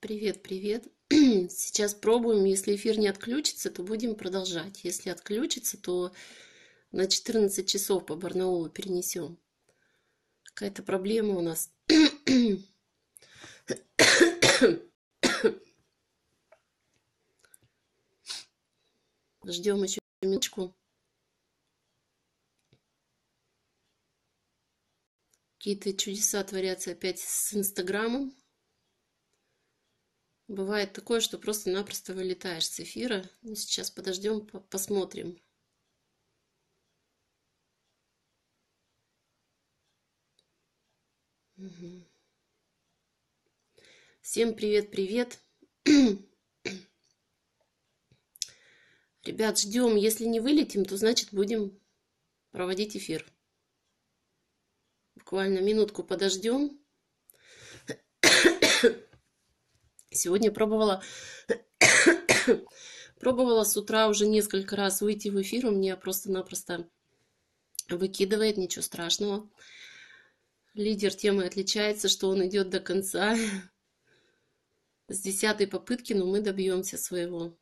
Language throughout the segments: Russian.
Привет, привет. Сейчас пробуем. Если эфир не отключится, то будем продолжать. Если отключится, то на 14 часов по Барнаулу перенесем. Какая-то проблема у нас. Ждем еще минуточку. Какие-то чудеса творятся опять с Инстаграмом. Бывает такое, что просто-напросто вылетаешь с эфира. Ну, сейчас подождем, посмотрим. Угу. Всем привет-привет. Ребят, ждем. Если не вылетим, то значит будем проводить эфир. Буквально минутку подождем. Сегодня пробовала пробовала с утра уже несколько раз выйти в эфир, у меня просто-напросто выкидывает, ничего страшного. Лидер темы отличается, что он идет до конца. С десятой попытки, но мы добьемся своего.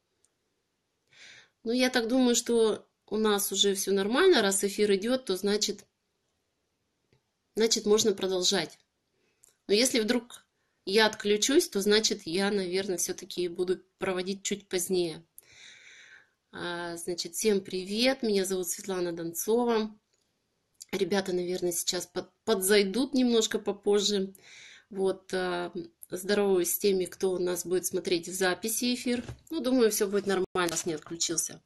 Ну, я так думаю, что у нас уже все нормально. Раз эфир идет, то значит, значит можно продолжать. Но если вдруг я отключусь, то значит я, наверное, все-таки буду проводить чуть позднее. А, значит, всем привет, меня зовут Светлана Донцова. Ребята, наверное, сейчас под, подзайдут немножко попозже. Вот, а, здороваюсь с теми, кто у нас будет смотреть в записи эфир. Ну, думаю, все будет нормально, раз не отключился.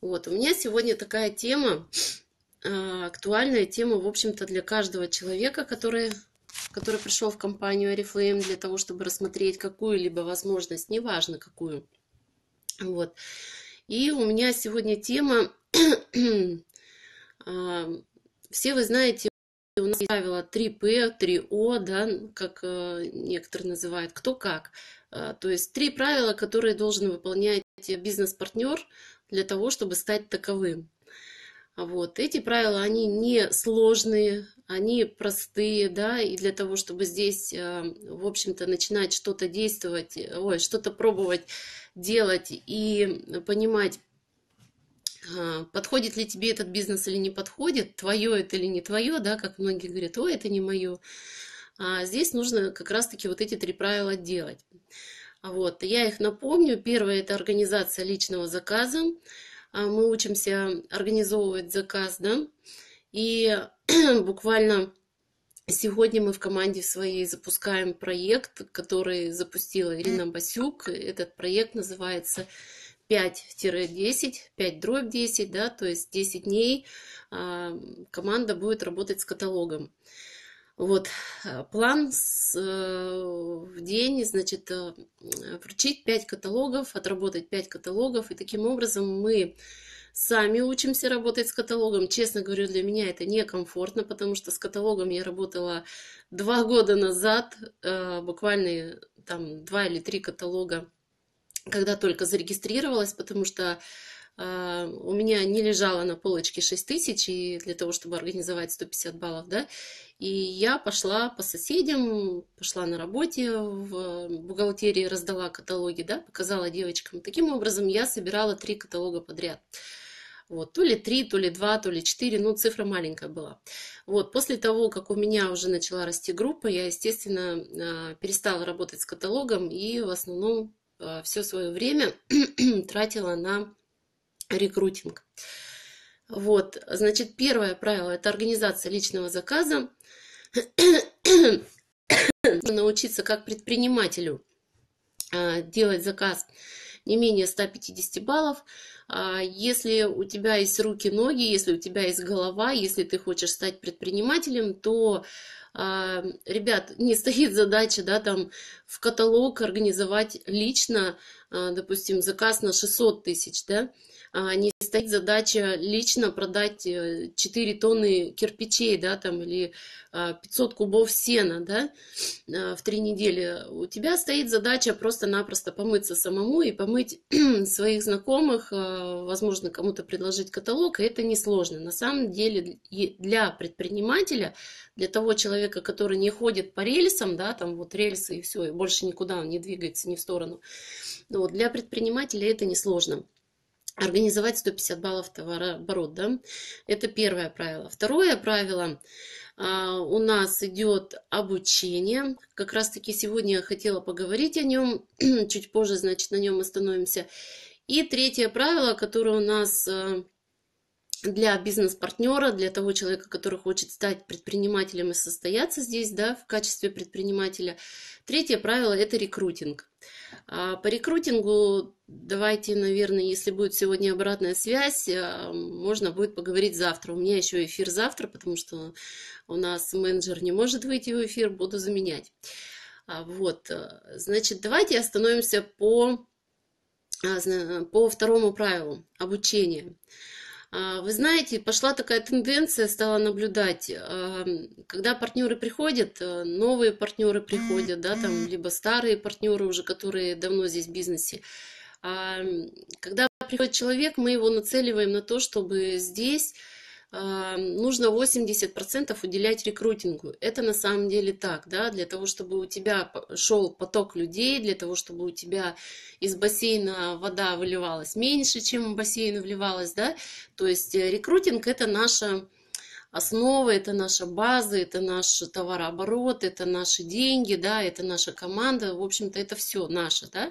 Вот, у меня сегодня такая тема, а, актуальная тема, в общем-то, для каждого человека, который который пришел в компанию Oriflame для того, чтобы рассмотреть какую-либо возможность, неважно какую. Вот. И у меня сегодня тема, а, все вы знаете, у нас есть правило 3П, 3О, да, как э, некоторые называют, кто как. А, то есть три правила, которые должен выполнять бизнес-партнер для того, чтобы стать таковым. Вот. Эти правила, они не сложные, они простые, да, и для того, чтобы здесь, э, в общем-то, начинать что-то действовать, э, ой, что-то пробовать делать и э, понимать, а, подходит ли тебе этот бизнес или не подходит, твое это или не твое, да, как многие говорят, ой, это не мое. А здесь нужно как раз-таки вот эти три правила делать. А вот, я их напомню. Первое – это организация личного заказа. А мы учимся организовывать заказ, да, и буквально Сегодня мы в команде своей запускаем проект, который запустила Ирина Басюк. Этот проект называется 5-10, 5 дробь 10, да, то есть 10 дней а, команда будет работать с каталогом. Вот, а, план с, э, в день, значит, э, вручить 5 каталогов, отработать 5 каталогов, и таким образом мы сами учимся работать с каталогом. Честно говорю, для меня это некомфортно, потому что с каталогом я работала два года назад, э, буквально там два или три каталога, когда только зарегистрировалась, потому что э, у меня не лежало на полочке 6 тысяч и для того, чтобы организовать 150 баллов, да, и я пошла по соседям, пошла на работе в бухгалтерии, раздала каталоги, да, показала девочкам. Таким образом, я собирала три каталога подряд. Вот, то ли 3, то ли 2, то ли 4, ну, цифра маленькая была. Вот, после того, как у меня уже начала расти группа, я, естественно, а, перестала работать с каталогом и в основном а, все свое время тратила на рекрутинг. Вот, значит, первое правило – это организация личного заказа. Научиться как предпринимателю а, делать заказ не менее 150 баллов. А, если у тебя есть руки-ноги, если у тебя есть голова, если ты хочешь стать предпринимателем, то а, ребят, не стоит задача, да, там в каталог организовать лично, а, допустим, заказ на 600 тысяч, да, не стоит задача лично продать 4 э, тонны кирпичей, да, там, или 500 а, кубов сена, да, а, в три недели, у тебя стоит задача просто-напросто помыться самому и помыть своих знакомых, а, возможно, кому-то предложить каталог, и это несложно. На самом деле для предпринимателя, для того человека, который не ходит по рельсам, да, там вот рельсы и все, и больше никуда он не двигается, ни в сторону, вот, для предпринимателя это несложно организовать 150 баллов товарооборот. Да? Это первое правило. Второе правило а, у нас идет обучение. Как раз таки сегодня я хотела поговорить о нем, чуть позже, значит, на нем остановимся. И третье правило, которое у нас а, для бизнес-партнера, для того человека, который хочет стать предпринимателем и состояться здесь, да, в качестве предпринимателя. Третье правило – это рекрутинг. А, по рекрутингу давайте, наверное, если будет сегодня обратная связь, а, можно будет поговорить завтра. У меня еще эфир завтра, потому что у нас менеджер не может выйти в эфир, буду заменять. А, вот, э, значит, давайте остановимся по, по второму правилу – обучения. А, вы знаете, пошла такая тенденция, стала наблюдать, когда партнеры приходят, э, новые партнеры приходят, да, там, либо старые партнеры уже, которые давно здесь в бизнесе. Когда приходит человек, мы его нацеливаем на то, чтобы здесь Э, нужно 80% уделять рекрутингу. Это на самом деле так, да, для того, чтобы у тебя шел поток людей, для того, чтобы у тебя из бассейна вода выливалась меньше, чем в бассейн вливалась, да, то есть э, рекрутинг это наша основа, это наша база, это наш товарооборот, это наши деньги, да, это наша команда, в общем-то это все наше, да,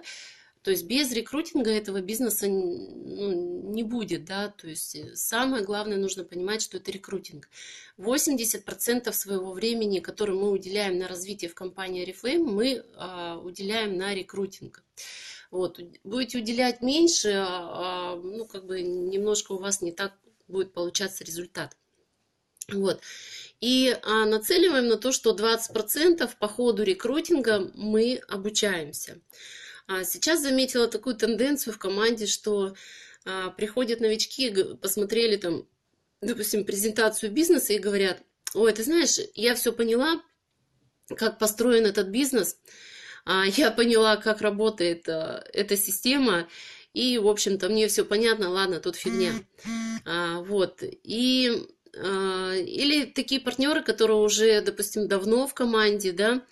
то есть без рекрутинга этого бизнеса ну, не будет, да, то есть э, самое главное нужно понимать, что это рекрутинг. 80% своего времени, которое мы уделяем на развитие в компании Reflame, мы а, уделяем на рекрутинг. Вот, будете уделять меньше, а, а, ну, как бы немножко у вас не так будет получаться результат. Вот. И а, нацеливаем на то, что 20% по ходу рекрутинга мы обучаемся. А сейчас заметила такую тенденцию в команде, что а, приходят новички, посмотрели там, допустим, презентацию бизнеса и говорят, ой, ты знаешь, я все поняла, как построен этот бизнес, а, я поняла, как работает эта система, и, в общем-то, мне все понятно, ладно, тут фигня. Вот, и или такие партнеры, которые уже, допустим, давно в команде, да,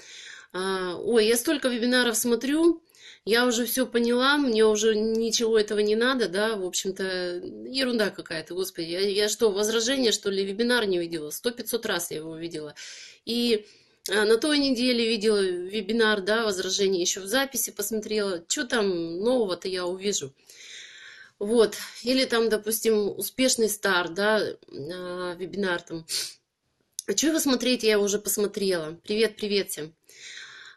ой, я столько вебинаров смотрю, я уже все поняла, мне уже ничего этого не надо, да, в общем-то, ерунда какая-то, господи, я, я что, возражение, что ли, вебинар не видела, сто пятьсот раз я его видела, и а, на той неделе видела вебинар, да, возражение, еще в записи посмотрела, что там нового-то я увижу. Вот, или там, допустим, успешный старт, да, а, вебинар там. А что вы смотрите, я уже посмотрела. Привет, привет всем.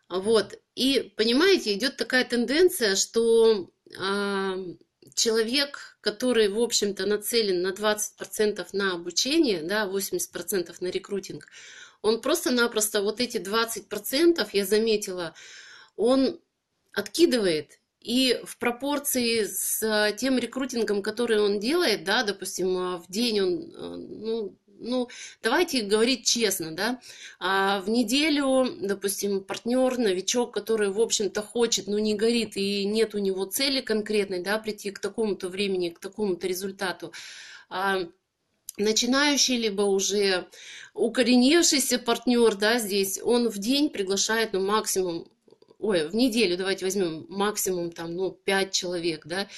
Вот, и, понимаете, идет такая тенденция, что а, человек, который, в общем-то, нацелен на 20% на обучение, да, 80% на рекрутинг, он просто-напросто вот эти 20%, я заметила, он откидывает. И в пропорции с а, тем рекрутингом, который он делает, да, допустим, а, в день он а, ну, ну, давайте говорить честно, да, а в неделю, допустим, партнер, новичок, который, в общем-то, хочет, но не горит, и нет у него цели конкретной, да, прийти к такому-то времени, к такому-то результату, а начинающий, либо уже укоренившийся партнер, да, здесь, он в день приглашает, ну, максимум ой, в неделю давайте возьмем максимум там, ну, 5 человек, да,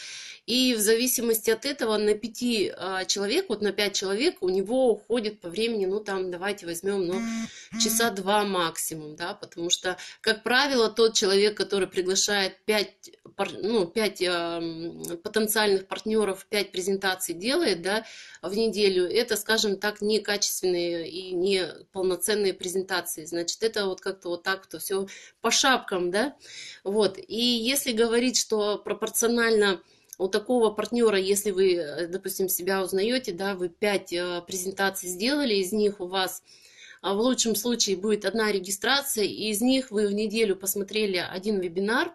и в зависимости от этого на 5 а, человек, вот на 5 человек у него уходит по времени, ну, там, давайте возьмем, ну, часа 2 максимум, да, потому что, как правило, тот человек, который приглашает 5, ну, 5 а, потенциальных партнеров, 5 презентаций делает, да, в неделю, это, скажем так, некачественные и неполноценные презентации, значит, это вот как-то вот так, то все по шапкам, да, вот, и если говорить, что пропорционально у такого партнера, если вы, э, допустим, себя узнаете, да, вы 5 э, презентаций сделали, из них у вас а в лучшем случае будет одна регистрация, и из них вы в неделю посмотрели один вебинар,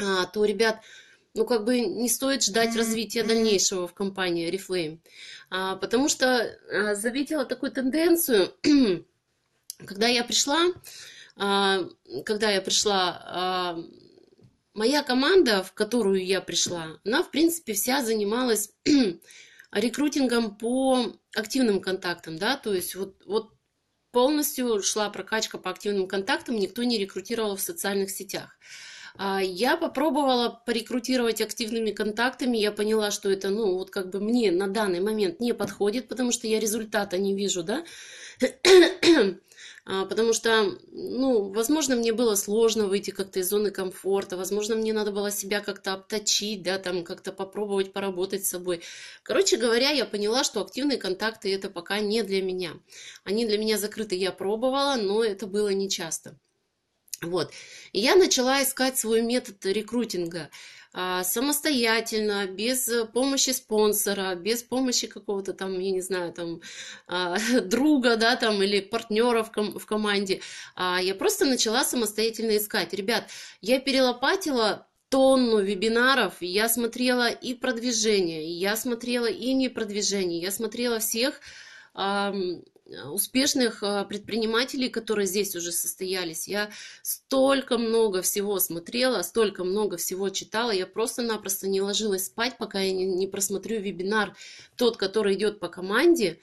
а, то, ребят, ну, как бы не стоит ждать развития дальнейшего в компании Reflame, а, потому что э, заметила такую тенденцию, когда я пришла, а, когда я пришла, а, моя команда, в которую я пришла, она, в принципе, вся занималась рекрутингом по активным контактам, да, то есть вот, вот полностью шла прокачка по активным контактам, никто не рекрутировал в социальных сетях. А, я попробовала порекрутировать активными контактами, я поняла, что это, ну, вот как бы мне на данный момент не подходит, потому что я результата не вижу, да. А, потому что, ну, возможно, мне было сложно выйти как-то из зоны комфорта, возможно, мне надо было себя как-то обточить, да, там как-то попробовать поработать с собой. Короче говоря, я поняла, что активные контакты это пока не для меня. Они для меня закрыты, я пробовала, но это было нечасто. Вот. И я начала искать свой метод рекрутинга. А, самостоятельно, без э, помощи спонсора, без помощи какого-то там, я не знаю, там, а, друга, да, там, или партнера в, ком- в команде. А я просто начала самостоятельно искать. Ребят, я перелопатила тонну вебинаров, я смотрела и продвижение, я смотрела и не продвижение, я смотрела всех, Э, успешных э, предпринимателей, которые здесь уже состоялись. Я столько много всего смотрела, столько много всего читала. Я просто-напросто не ложилась спать, пока я не, не просмотрю вебинар, тот, который идет по команде.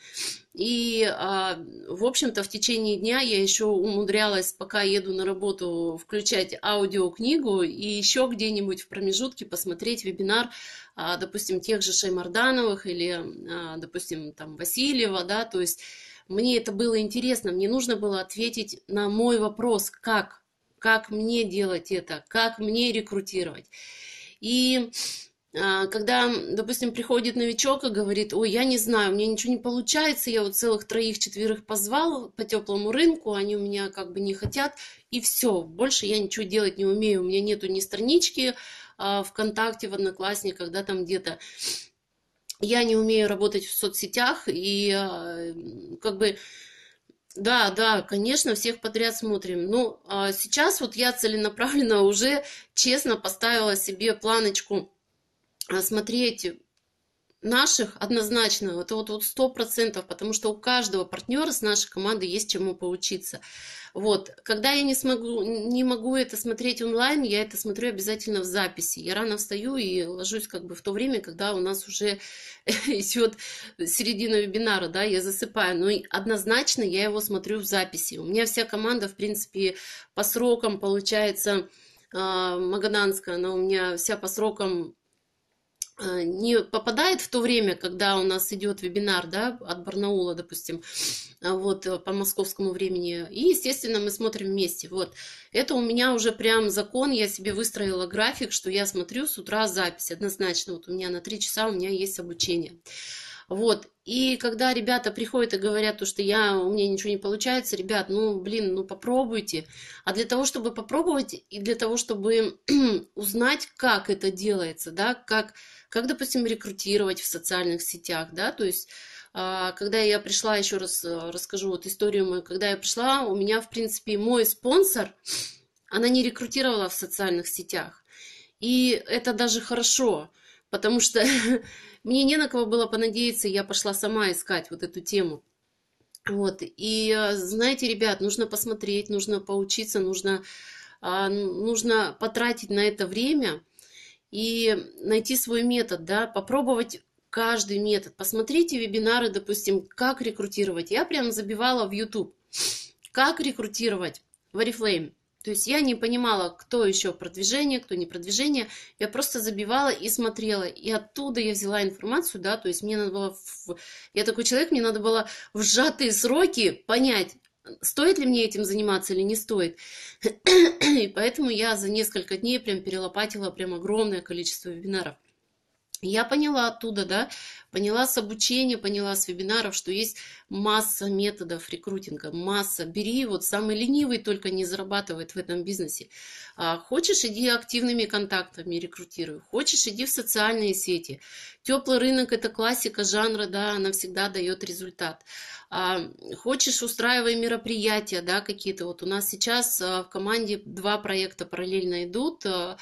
И, а, в общем-то, в течение дня я еще умудрялась, пока еду на работу, включать аудиокнигу и еще где-нибудь в промежутке посмотреть вебинар, а, допустим, тех же Шаймардановых или, а, допустим, там Васильева, да, то есть мне это было интересно, мне нужно было ответить на мой вопрос, как, как мне делать это, как мне рекрутировать. И а, когда, допустим, приходит новичок и говорит, ой, я не знаю, у меня ничего не получается, я вот целых троих-четверых позвал по теплому рынку, они у меня как бы не хотят, и все, больше я ничего делать не умею, у меня нету ни странички а, ВКонтакте, в Одноклассниках, да, там где-то я не умею работать в соцсетях, и а, как бы, да, да, конечно, всех подряд смотрим. Но ну, а сейчас вот я целенаправленно уже честно поставила себе планочку а, смотреть Наших однозначно, это вот вот сто процентов, потому что у каждого партнера с нашей команды есть чему поучиться. Вот. Когда я не, смогу, не могу это смотреть онлайн, я это смотрю обязательно в записи. Я рано встаю и ложусь как бы в то время, когда у нас уже идет середина вебинара, да, я засыпаю. Но однозначно я его смотрю в записи. У меня вся команда, в принципе, по срокам получается... А, Магаданская, она у меня вся по срокам Э, не попадает в то время, когда у нас идет вебинар, да, от Барнаула, допустим, э, вот, э, по московскому времени, и, естественно, мы смотрим вместе, вот. Это у меня уже прям закон, я себе выстроила график, что я смотрю с утра запись, однозначно, вот у меня на три часа у меня есть обучение. Вот. И когда ребята приходят и говорят, то, что я, у меня ничего не получается, ребят, ну, блин, ну попробуйте. А для того, чтобы попробовать и для того, чтобы узнать, как это делается, да, как, как, допустим, рекрутировать в социальных сетях, да, то есть а, когда я пришла, еще раз а, расскажу вот историю мою, когда я пришла, у меня, в принципе, мой спонсор, она не рекрутировала в социальных сетях. И это даже хорошо, потому что мне не на кого было понадеяться, я пошла сама искать вот эту тему. Вот, и э, знаете, ребят, нужно посмотреть, нужно поучиться, нужно, а, нужно потратить на это время и найти свой метод, да, попробовать каждый метод. Посмотрите вебинары, допустим, как рекрутировать. Я прям забивала в YouTube, как рекрутировать в Oriflame. То есть я не понимала, кто еще продвижение, кто не продвижение. Я просто забивала и смотрела. И оттуда я взяла информацию, да, то есть мне надо было... В... Я такой человек, мне надо было в сжатые сроки понять, стоит ли мне этим заниматься или не стоит. И поэтому я за несколько дней прям перелопатила прям огромное количество вебинаров. Я поняла оттуда, да, поняла с обучения, поняла с вебинаров, что есть масса методов рекрутинга, масса. Бери, вот самый ленивый только не зарабатывает в этом бизнесе. А хочешь, иди активными контактами рекрутируй. Хочешь, иди в социальные сети. Теплый рынок – это классика жанра, да, она всегда дает результат. Хочешь, устраивай мероприятия, да, какие-то. Вот у нас сейчас а, в команде два проекта параллельно идут, а,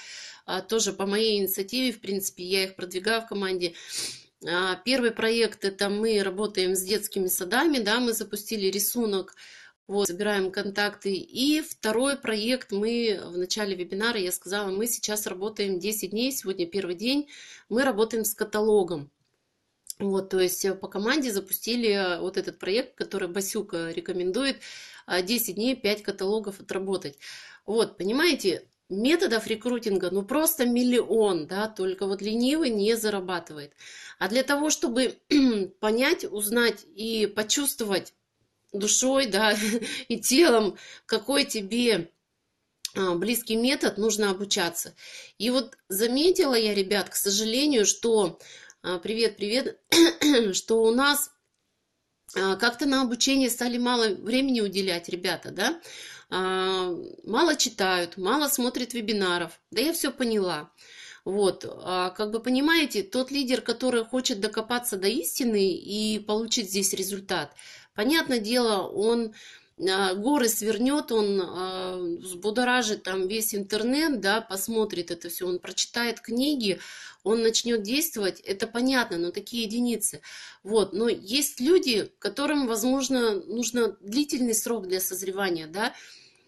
а, тоже по моей инициативе, в принципе, я их продвигаю в команде. Первый проект – это мы работаем с детскими садами, да, мы запустили рисунок, вот, собираем контакты. И второй проект мы в начале вебинара, я сказала, мы сейчас работаем 10 дней, сегодня первый день, мы работаем с каталогом. Вот, то есть э, по команде запустили э, вот этот проект, который Басюк рекомендует, 10 э, дней, 5 каталогов отработать. Вот, понимаете, методов рекрутинга ну просто миллион, да, только вот ленивый не зарабатывает. А для того, чтобы понять, узнать и почувствовать душой, да, и телом, какой тебе а, близкий метод, нужно обучаться. И вот заметила я, ребят, к сожалению, что а, привет, привет, что у нас а, как-то на обучение стали мало времени уделять, ребята, да? А, мало читают, мало смотрят вебинаров. Да я все поняла. Вот, как бы понимаете, тот лидер, который хочет докопаться до истины и получить здесь результат, понятное дело, он а, горы свернет, он а, взбудоражит там весь интернет, да, посмотрит это все, он прочитает книги, он начнет действовать, это понятно, но такие единицы. Вот, но есть люди, которым, возможно, нужно длительный срок для созревания, да,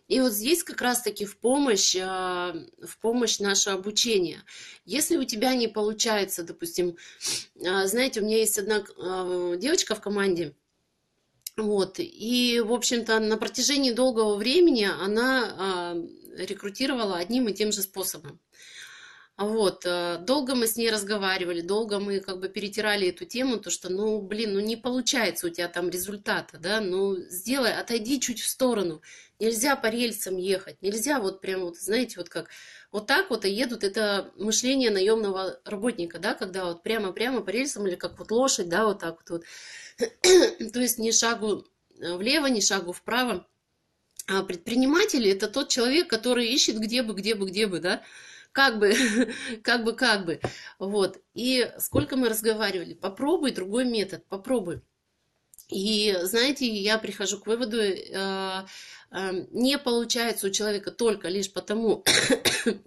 и вот здесь как раз-таки в помощь, а, в помощь наше обучение. Если у тебя не получается, допустим, знаете, у меня есть одна девочка в команде, вот. И, в общем-то, на протяжении долгого времени она а, рекрутировала одним и тем же способом. Вот, а, долго мы с ней разговаривали, долго мы как бы перетирали эту тему, то что, ну, блин, ну не получается у тебя там результата, да, ну, сделай, отойди чуть в сторону, нельзя по рельсам ехать, нельзя вот прям вот, знаете, вот как, вот так вот и едут, это мышление наемного работника, да, когда вот прямо-прямо по рельсам или как вот лошадь, да, вот так вот, вот То есть ни шагу э, влево, ни шагу вправо. А предприниматель – это тот человек, который ищет где бы, где бы, где бы, да, как бы, как бы, как бы. Вот. И сколько мы разговаривали, попробуй другой метод, попробуй. И знаете, я прихожу к выводу, э, э, не получается у человека только лишь потому,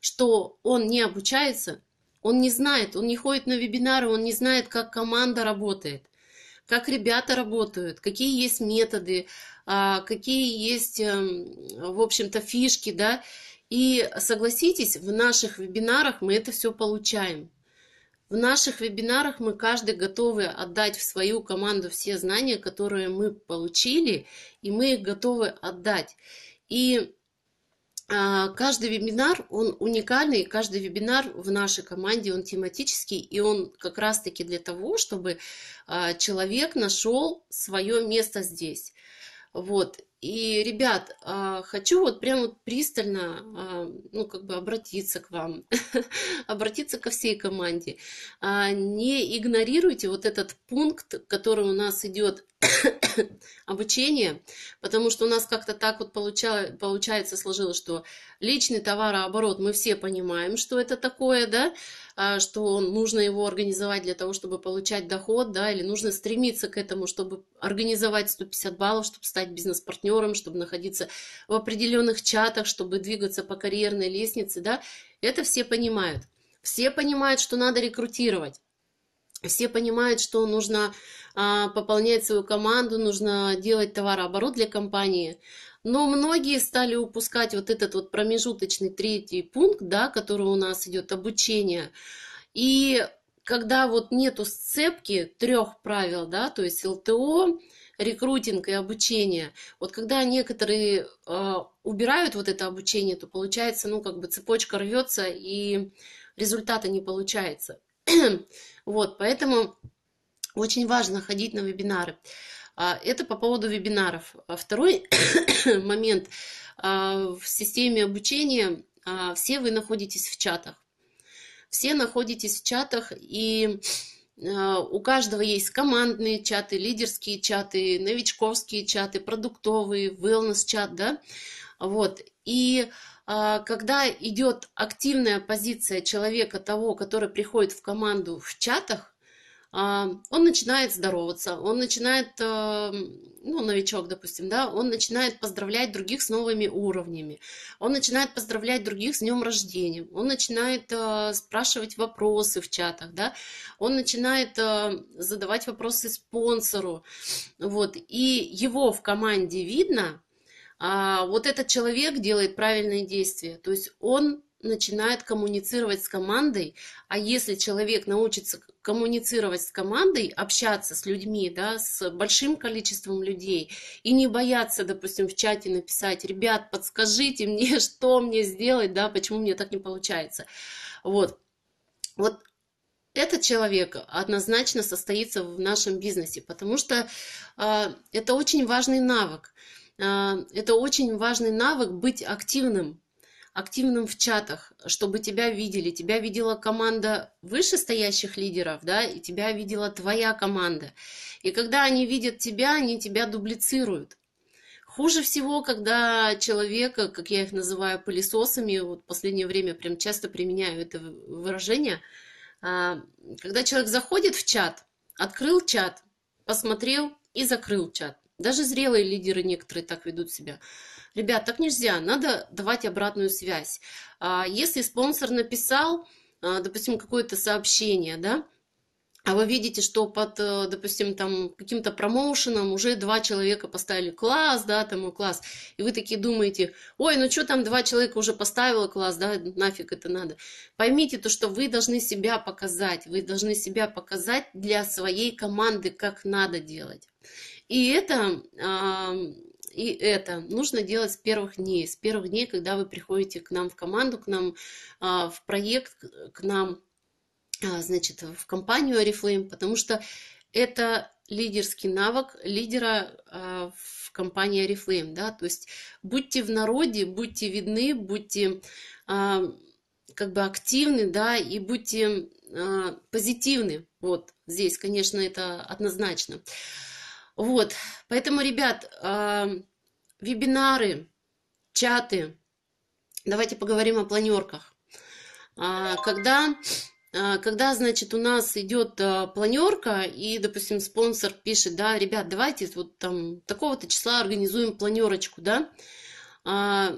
что он не обучается, он не знает, он не ходит на вебинары, он не знает, как команда работает как ребята работают, какие есть методы, а, какие есть, эм, в общем-то, фишки, да. И согласитесь, в наших вебинарах мы это все получаем. В наших вебинарах мы каждый готовы отдать в свою команду все знания, которые мы получили, и мы их готовы отдать. И а, каждый вебинар, он уникальный, каждый вебинар в нашей команде, он тематический, и он как раз-таки для того, чтобы а, человек нашел свое место здесь. Вот. И, ребят, а, хочу вот прям вот пристально, ну, как бы обратиться к вам, обратиться ко всей команде. Не игнорируйте вот этот пункт, который у нас идет обучение, потому что у нас как-то так вот получа, получается сложилось, что личный товарооборот, мы все понимаем, что это такое, да, а, что нужно его организовать для того, чтобы получать доход, да, или нужно стремиться к этому, чтобы организовать 150 баллов, чтобы стать бизнес-партнером, чтобы находиться в определенных чатах, чтобы двигаться по карьерной лестнице, да, это все понимают. Все понимают, что надо рекрутировать все понимают, что нужно а, пополнять свою команду, нужно делать товарооборот для компании. Но многие стали упускать вот этот вот промежуточный третий пункт, да, который у нас идет обучение. И когда вот нету сцепки трех правил, да, то есть ЛТО, рекрутинг и обучение. Вот когда некоторые э, убирают вот это обучение, то получается, ну, как бы цепочка рвется и результата не получается. вот, поэтому очень важно ходить на вебинары. А, это по поводу вебинаров. А, второй момент. А, в системе обучения все вы находитесь в чатах. Все находитесь в чатах, и у каждого есть командные чаты, лидерские чаты, новичковские чаты, продуктовые, wellness чат, да? Вот. И э, а, когда идет активная позиция человека, того, который приходит в команду в чатах, а, он начинает здороваться, он начинает, а, ну, новичок, допустим, да, он начинает поздравлять других с новыми уровнями, он начинает поздравлять других с днем рождения, он начинает спрашивать вопросы в чатах, да, он начинает задавать вопросы спонсору, вот, и его в команде видно, а, вот этот человек делает правильные действия. То есть он начинает коммуницировать с командой, а если человек научится коммуницировать с командой, общаться с людьми, да, с большим количеством людей, и не бояться, допустим, в чате написать, ребят, подскажите мне, что мне сделать, да, почему мне так не получается. Вот. Вот этот человек однозначно состоится в нашем бизнесе, потому что э, это очень важный навык. Э, а, это очень важный навык быть активным, активным в чатах, чтобы тебя видели. Тебя видела команда вышестоящих лидеров, да, и тебя видела твоя команда. И когда они видят тебя, они тебя дублицируют. Хуже всего, когда человека, как я их называю, пылесосами, вот в последнее время прям часто применяю это выражение, а, когда человек заходит в чат, открыл чат, посмотрел и закрыл чат. Даже зрелые лидеры некоторые так ведут себя. Ребят, так нельзя, надо давать обратную связь. А если спонсор написал, а, допустим, какое-то сообщение, да, а вы видите, что под, э, допустим, там каким-то промоушеном уже два человека поставили класс, да, там класс, и вы такие думаете, ой, ну что там два человека уже поставило класс, да, нафиг это надо. Поймите то, что вы должны себя показать, вы должны себя показать для своей команды, как надо делать. И это, и это нужно делать с первых дней, с первых дней, когда вы приходите к нам в команду, к нам а, в проект, к нам а, значит, в компанию Oriflame, потому что это лидерский навык лидера а, в компании Oriflame, да, то есть будьте в народе, будьте видны, будьте а, как бы активны, да, и будьте позитивны, вот здесь, конечно, это однозначно. Вот, поэтому, ребят, вебинары, чаты, давайте поговорим о планерках. Когда а, когда, значит, у нас идет а, планерка, и, допустим, спонсор пишет, да, ребят, давайте вот там такого-то числа организуем планерочку, да, а,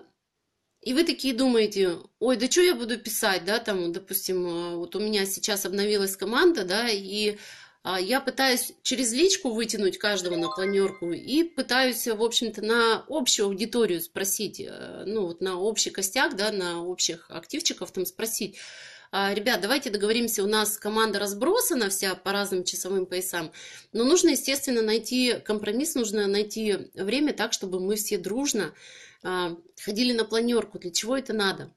и вы такие думаете, ой, да что я буду писать, да, там, допустим, вот у меня сейчас обновилась команда, да, и я пытаюсь через личку вытянуть каждого на планерку и пытаюсь, в общем-то, на общую аудиторию спросить, э, ну, вот на общий костяк, да, на общих активчиков там спросить, а, ребят, давайте договоримся, у нас команда разбросана вся по разным часовым поясам, но нужно, естественно, найти компромисс, нужно найти время так, чтобы мы все дружно а, ходили на планерку. Для чего это надо?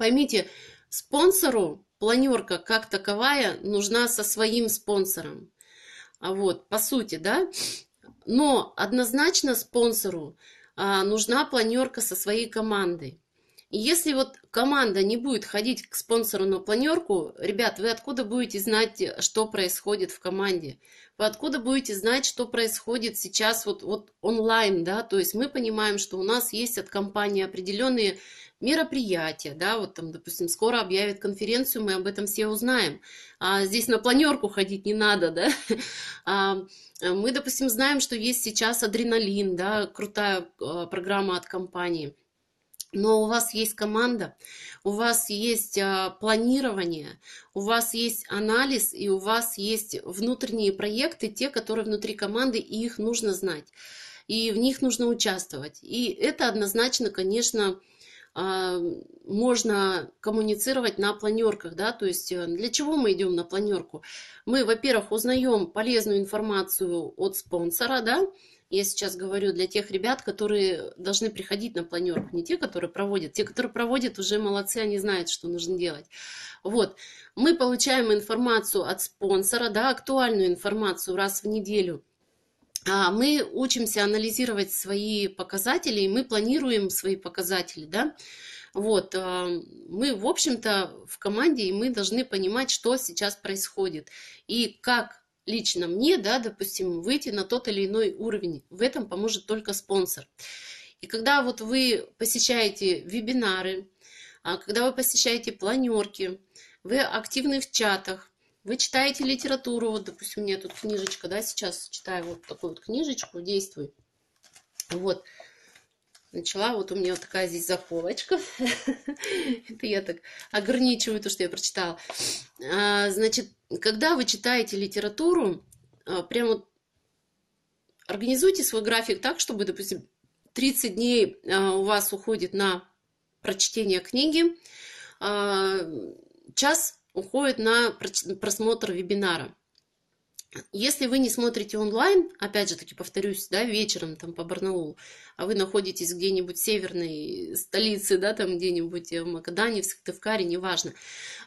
Поймите, спонсору планерка как таковая нужна со своим спонсором. А вот, по сути, да? Но однозначно спонсору нужна планерка со своей командой. И если вот команда не будет ходить к спонсору на планерку, ребят, вы откуда будете знать, э, что происходит в команде? Вы откуда будете знать, что происходит сейчас вот, вот онлайн, да? То есть мы понимаем, что у нас есть от компании определенные мероприятия, да, вот там, допустим, скоро объявят конференцию, мы об этом все узнаем. А здесь на планерку ходить не надо, да. А э, мы, допустим, знаем, что есть сейчас адреналин, да, крутая э, программа от компании – но у вас есть команда, у вас есть а, планирование, у вас есть анализ и у вас есть внутренние проекты, те, которые внутри команды, и их нужно знать, и в них нужно участвовать. И это однозначно, конечно, а, можно коммуницировать на планерках, да, то есть э, для чего мы идем на планерку? Мы, во-первых, узнаем полезную информацию от спонсора, да, я сейчас говорю для тех ребят, которые должны приходить на планерку, не те, которые проводят. Те, которые проводят, уже молодцы, они знают, что нужно делать. Вот. Мы получаем информацию от спонсора, да, актуальную информацию раз в неделю. А, мы учимся анализировать свои показатели, и мы планируем свои показатели, да. Вот, а, мы, в общем-то, в команде, и мы должны понимать, что сейчас происходит, и как лично мне, да, допустим, выйти на тот или иной уровень. В этом поможет только спонсор. И когда вот вы посещаете вебинары, а, когда вы посещаете планерки, вы активны в чатах, вы читаете литературу, вот, допустим, у меня тут книжечка, да, сейчас читаю вот такую вот книжечку «Действуй». Вот, начала, вот у меня вот такая здесь заколочка, это я так ограничиваю то, что я прочитала. А, значит, когда вы читаете литературу, а, прямо организуйте свой график так, чтобы, допустим, 30 дней а, у вас уходит на прочтение книги, час уходит на просмотр вебинара. Если вы не смотрите онлайн, опять же таки повторюсь, да, вечером там по Барнаулу, а вы находитесь где-нибудь в северной столице, да, там где-нибудь э, в Макадане, в Сыктывкаре, неважно,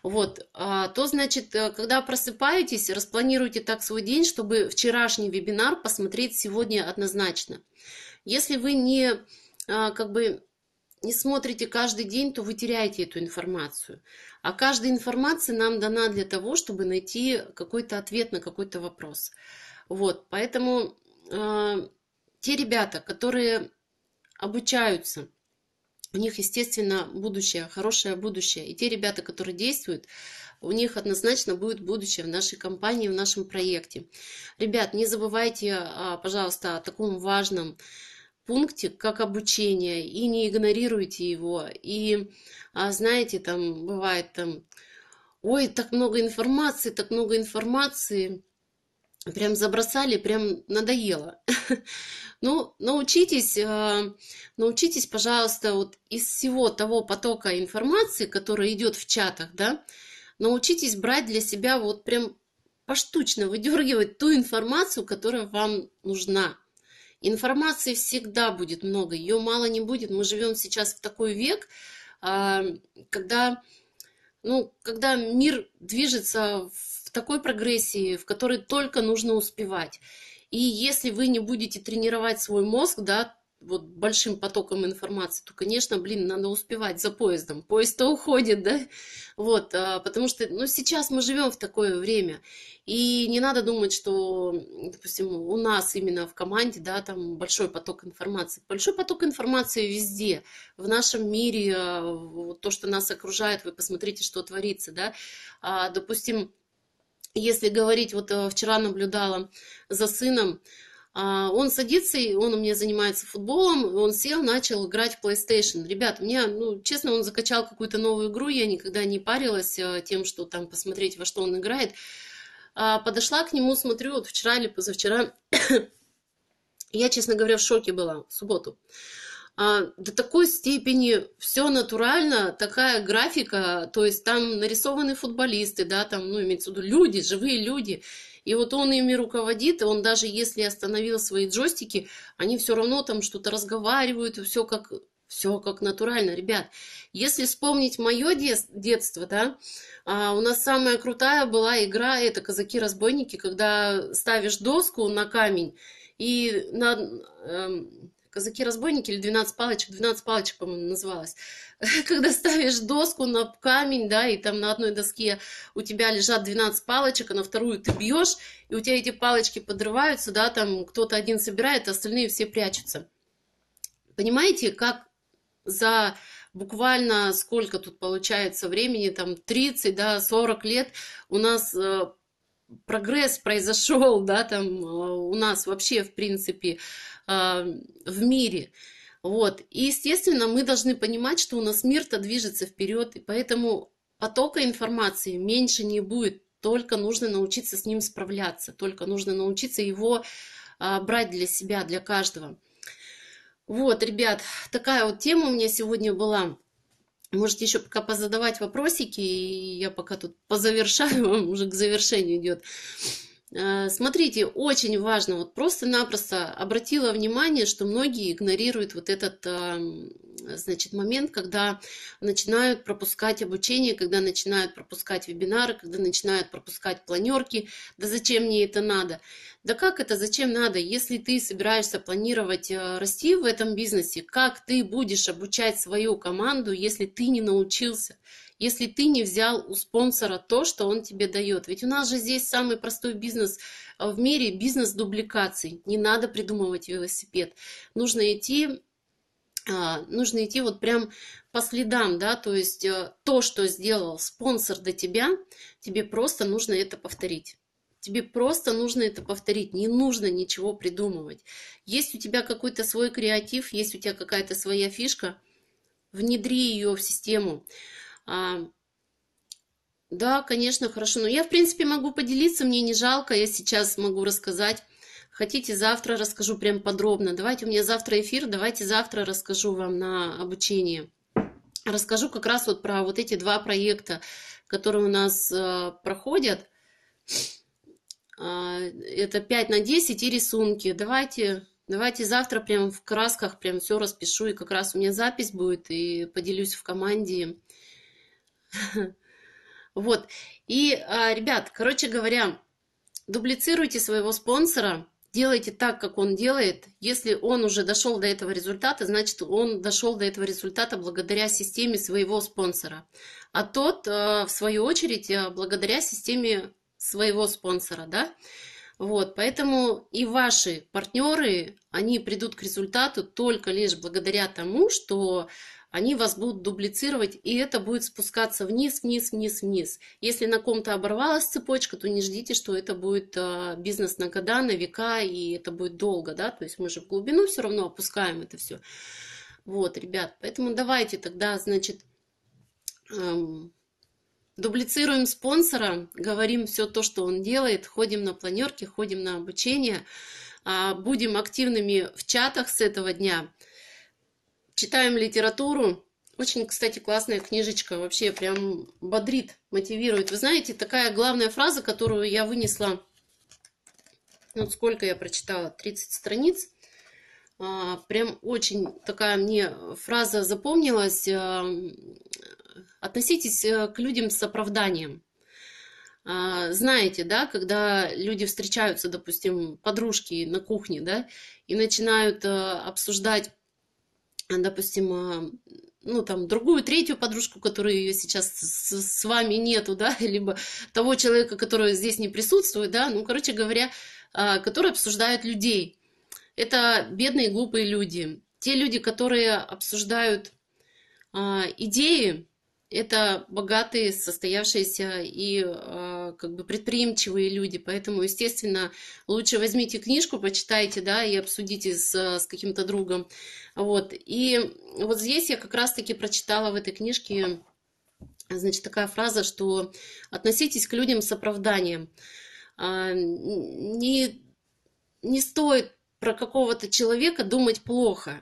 вот, а, то, значит, э, когда просыпаетесь, распланируйте так свой день, чтобы вчерашний вебинар посмотреть сегодня однозначно. Если вы не, а, как бы, не смотрите каждый день, то вы теряете эту информацию. А каждая информация нам дана для того, чтобы найти какой-то ответ на какой-то вопрос. Вот, поэтому э, те ребята, которые обучаются, у них, естественно, будущее, хорошее будущее. И те ребята, которые действуют, у них однозначно будет будущее в нашей компании, в нашем проекте. Ребят, не забывайте, а, пожалуйста, о таком важном пунктик как обучение, и не игнорируйте его. И, а, знаете, там бывает там, ой, так много информации, так много информации, прям забросали, прям надоело. Ну, научитесь, а, научитесь, пожалуйста, вот из всего того потока информации, который идет в чатах, да, научитесь брать для себя вот прям поштучно, выдергивать ту информацию, которая вам нужна. Информации всегда будет много, ее мало не будет. Мы живем сейчас в такой век, а, когда, ну, когда мир движется в такой прогрессии, в которой только нужно успевать. И если вы не будете тренировать свой мозг, да, вот большим потоком информации, то, конечно, блин, надо успевать за поездом. Поезд-то уходит, да? Вот, а, потому что, ну, сейчас мы живем в такое время, и не надо думать, что, допустим, у нас именно в команде, да, там большой поток информации. Большой поток информации везде, в нашем мире, а, то, что нас окружает, вы посмотрите, что творится, да? А, допустим, если говорить, вот а, вчера наблюдала за сыном, а, он садится, и он у меня занимается футболом, он сел, начал играть в PlayStation. Ребят, мне, ну, честно, он закачал какую-то новую игру, я никогда не парилась э, тем, что там посмотреть, во что он играет. А, подошла к нему, смотрю, вот вчера или позавчера, я, честно говоря, в шоке была, в субботу. А, до такой степени все натурально, такая графика, то есть там нарисованы футболисты, да, там, ну, имеется в виду люди, живые люди, и вот он ими руководит, и он даже если остановил свои джойстики, они все равно там что-то разговаривают, все как, все как натурально, ребят. Если вспомнить мое детство, да, а, у нас самая крутая была игра, это «Казаки-разбойники», когда ставишь доску на камень, и на, эм, казаки-разбойники или 12 палочек, 12 палочек, по-моему, называлась, когда ставишь доску на камень, да, и там на одной доске у тебя лежат 12 палочек, а на вторую ты бьешь, и у тебя эти палочки подрываются, да, там кто-то один собирает, а остальные все прячутся. Понимаете, как за буквально сколько тут получается времени, там 30, да, 40 лет у нас э, прогресс произошел, да, там э, у нас вообще, в принципе, э, в мире. Вот. И, естественно, мы должны понимать, что у нас мир-то движется вперед, и поэтому потока информации меньше не будет, только нужно научиться с ним справляться, только нужно научиться его э, брать для себя, для каждого. Вот, ребят, такая вот тема у меня сегодня была. Можете еще пока позадавать вопросики, и я пока тут позавершаю, уже к завершению идет. Э, смотрите, очень важно, вот просто-напросто обратила внимание, что многие игнорируют вот этот эм, значит, момент, когда начинают пропускать обучение, когда начинают пропускать вебинары, когда начинают пропускать планерки, да зачем мне это надо? Да как это, зачем надо? Если ты собираешься планировать э, расти в этом бизнесе, как ты будешь обучать свою команду, если ты не научился? если ты не взял у спонсора то, что он тебе дает. Ведь у нас же здесь самый простой бизнес а, в мире, бизнес дубликаций. Не надо придумывать велосипед. Нужно идти а, нужно идти вот прям по следам, да, то есть э, то, что сделал спонсор до тебя, тебе просто нужно это повторить. Тебе просто нужно это повторить, не нужно ничего придумывать. Есть у тебя какой-то свой креатив, есть у тебя какая-то своя фишка, внедри ее в систему. А, да, конечно, хорошо. Но я, в принципе, могу поделиться, мне не жалко, я сейчас могу рассказать. Хотите, завтра расскажу прям подробно. Давайте, у меня завтра эфир, давайте завтра расскажу вам на обучение. Расскажу как раз вот про вот эти два проекта, которые у нас э, проходят. А, это 5 на 10 и рисунки. Давайте, давайте завтра прям в красках прям все распишу, и как раз у меня запись будет, и поделюсь в команде Вот. И, а, ребят, короче говоря, дублицируйте своего спонсора, делайте так, как он делает. Если он уже дошел до этого результата, значит, он дошел до этого результата благодаря системе своего спонсора. А тот, а, в свою очередь, а, благодаря системе своего спонсора, да? Вот, поэтому и ваши партнеры, они придут к результату только лишь благодаря тому, что они вас будут дублицировать, и это будет спускаться вниз, вниз, вниз, вниз. Если на ком-то оборвалась цепочка, то не ждите, что это будет э, бизнес на года, на века, и это будет долго, да, то есть мы же в глубину все равно опускаем это все. Вот, ребят, поэтому давайте тогда, значит, эм, дублицируем спонсора, говорим все то, что он делает, ходим на планерки, ходим на обучение, э, будем активными в чатах с этого дня, читаем литературу. Очень, кстати, классная книжечка, вообще прям бодрит, мотивирует. Вы знаете, такая главная фраза, которую я вынесла, вот сколько я прочитала, 30 страниц, а, прям очень такая мне фраза запомнилась. Э, Относитесь э, к людям с оправданием. А, знаете, да, когда люди встречаются, допустим, подружки на кухне, да, и начинают э, обсуждать а, допустим, а, ну, там, другую, третью подружку, которой ее сейчас с, с вами нету, да, либо того человека, который здесь не присутствует, да, ну, короче говоря, а, которые обсуждают людей. Это бедные, глупые люди. Те люди, которые обсуждают идеи, это богатые, состоявшиеся и а, как бы предприимчивые люди. Поэтому, естественно, лучше возьмите книжку, почитайте, да, и обсудите с, а, с каким-то другом. Вот. И вот здесь я как раз-таки прочитала в этой книжке, значит, такая фраза, что относитесь к людям с оправданием. А, не, не стоит про какого-то человека думать плохо.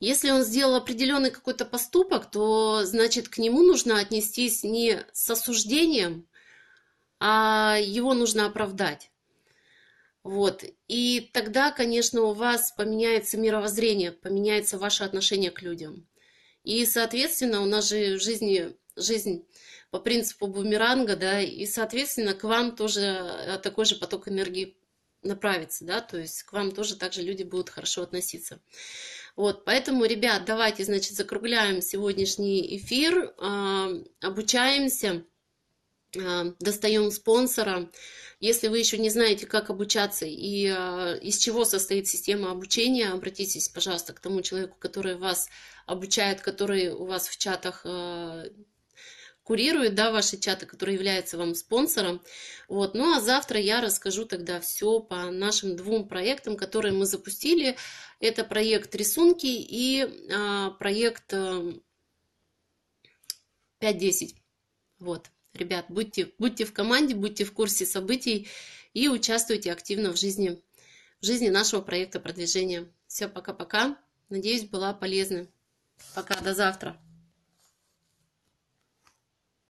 Если он сделал определенный какой-то поступок, то, значит, к нему нужно отнестись не с осуждением, а его нужно оправдать. Вот. И тогда, конечно, у вас поменяется мировоззрение, поменяется ваше отношение к людям. И, соответственно, у нас же в жизни жизнь по принципу бумеранга, да, и, соответственно, к вам тоже э, такой же поток энергии направится, да, то есть к вам тоже также люди будут хорошо относиться. Вот, поэтому, ребят, давайте, значит, закругляем сегодняшний эфир, а, обучаемся, а, достаем спонсора. Если вы еще не знаете, как обучаться и а, из чего состоит система обучения, обратитесь, пожалуйста, к тому человеку, который вас обучает, который у вас в чатах курирует, да, ваши чаты, который является вам спонсором. Вот. Ну а завтра я расскажу тогда все по нашим двум проектам, которые мы запустили. Это проект рисунки и а, проект а, эм, 5.10. Вот. Ребят, будьте, будьте в команде, будьте в курсе событий и участвуйте активно в жизни, в жизни нашего проекта продвижения. Все, пока-пока. Надеюсь, была полезна. Пока, до завтра.